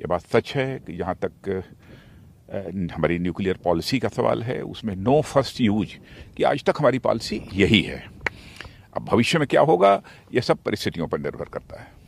ये बात सच है कि जहाँ तक हमारी न्यूक्लियर पॉलिसी का सवाल है उसमें नो फर्स्ट यूज कि आज तक हमारी पॉलिसी यही है अब भविष्य में क्या होगा यह सब परिस्थितियों पर निर्भर करता है